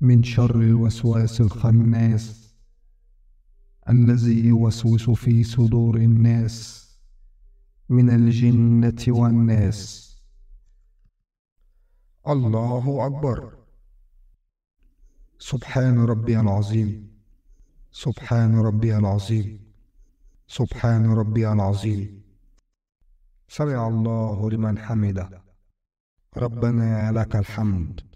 من شر الوسواس الخناس الذي يوسوس في صدور الناس من الجنة والناس الله أكبر سبحان ربي العظيم سبحان ربي العظيم سبحان ربي العظيم سمع الله لمن حمده ربنا لك الحمد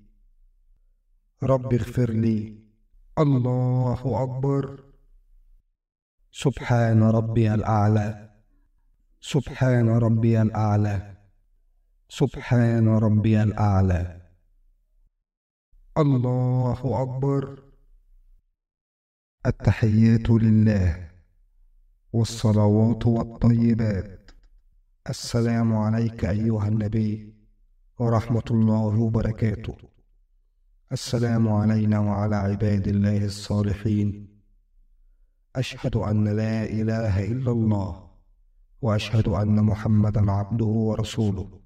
رب اغفر لي الله أكبر سبحان ربي الأعلى سبحان ربي الأعلى سبحان ربي الأعلى الله أكبر التحيات لله والصلوات والطيبات السلام عليك أيها النبي ورحمة الله وبركاته السلام علينا وعلى عباد الله الصالحين أشهد أن لا إله إلا الله وأشهد أن محمدا عبده ورسوله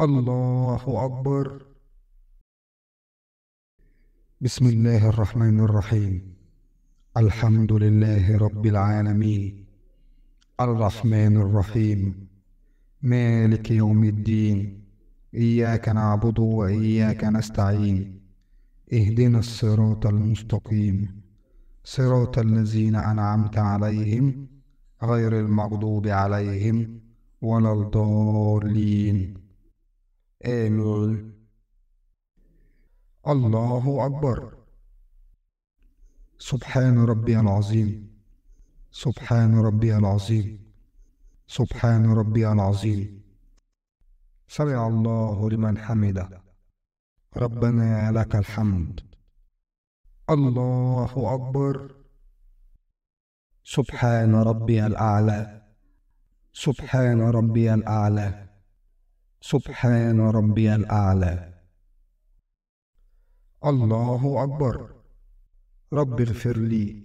الله أكبر بسم الله الرحمن الرحيم الحمد لله رب العالمين الرحمن الرحيم مالك يوم الدين إياك نعبد وإياك نستعين اهدنا الصراط المستقيم صراط الذين أنعمت عليهم غير المغضوب عليهم ولا الضالين آمين الله أكبر سبحان ربي العظيم سبحان ربي العظيم سبحان ربي العظيم سمع الله لمن حمده ربنا لك الحمد الله أكبر سبحان ربي الأعلى سبحان ربي الأعلى سبحان ربي الأعلى الله أكبر رب اغفر لي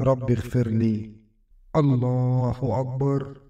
رب اغفر لي الله أكبر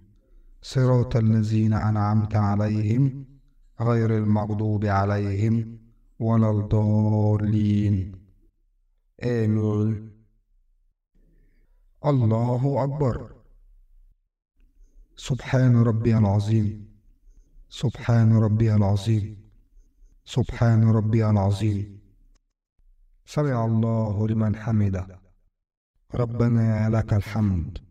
صراط الذين أنعمت عليهم غير المغضوب عليهم ولا الضالين آمين الله أكبر سبحان ربي العظيم سبحان ربي العظيم سبحان ربي العظيم سمع الله لمن حمده ربنا لك الحمد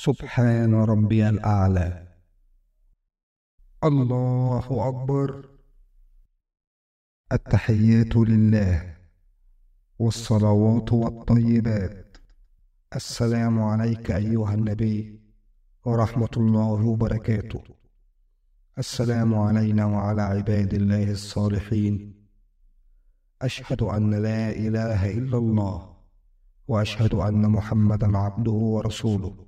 سبحان ربي الأعلى الله أكبر التحيات لله والصلوات والطيبات السلام عليك أيها النبي ورحمة الله وبركاته السلام علينا وعلى عباد الله الصالحين أشهد أن لا إله إلا الله وأشهد أن محمدا عبده ورسوله